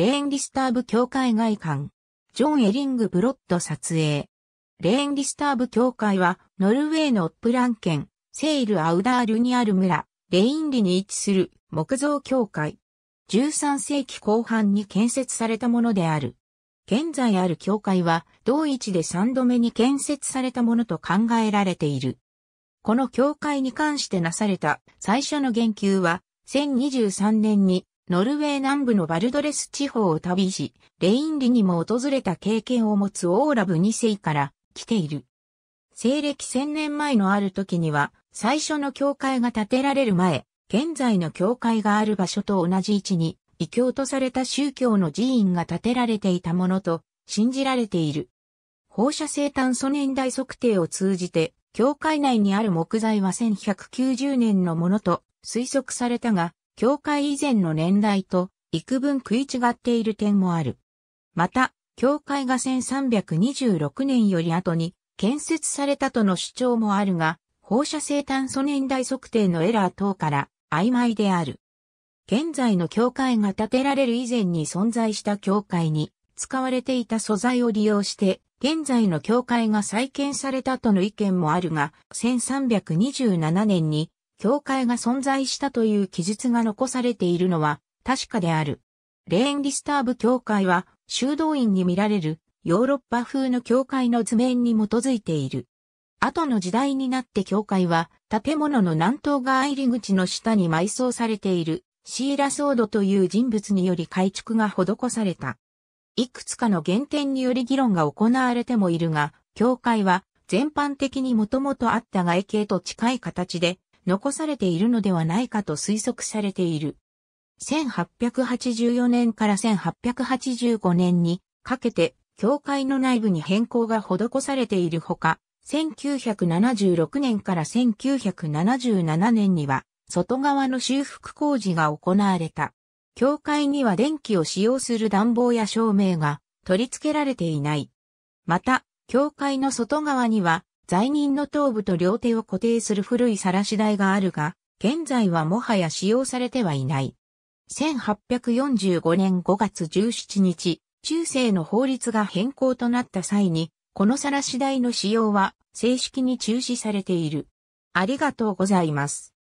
レーンディスターブ協会外観。ジョン・エリング・ブロッド撮影。レーンディスターブ協会は、ノルウェーのプラン県、セイル・アウダールにある村、レインリに位置する木造協会。13世紀後半に建設されたものである。現在ある教会は、同一で3度目に建設されたものと考えられている。この教会に関してなされた最初の言及は、1023年にノルウェー南部のバルドレス地方を旅し、レインリにも訪れた経験を持つオーラブ2世から来ている。西暦1000年前のある時には、最初の教会が建てられる前、現在の教会がある場所と同じ位置に、異教とされた宗教の寺院が建てられていたものと信じられている。放射性炭素年代測定を通じて、教会内にある木材は1190年のものと推測されたが、教会以前の年代と幾分食い違っている点もある。また、教会が1326年より後に建設されたとの主張もあるが、放射性炭素年代測定のエラー等から曖昧である。現在の教会が建てられる以前に存在した教会に使われていた素材を利用して、現在の教会が再建されたとの意見もあるが、1327年に教会が存在したという記述が残されているのは確かである。レーンリスターブ教会は修道院に見られるヨーロッパ風の教会の図面に基づいている。後の時代になって教会は建物の南東側入り口の下に埋葬されているシーラソードという人物により改築が施された。いくつかの原点により議論が行われてもいるが、教会は全般的にもともとあった外形と近い形で残されているのではないかと推測されている。1884年から1885年にかけて教会の内部に変更が施されているほか、1976年から1977年には外側の修復工事が行われた。教会には電気を使用する暖房や照明が取り付けられていない。また、教会の外側には罪人の頭部と両手を固定する古い晒し台があるが、現在はもはや使用されてはいない。1845年5月17日、中世の法律が変更となった際に、この晒し台の使用は正式に中止されている。ありがとうございます。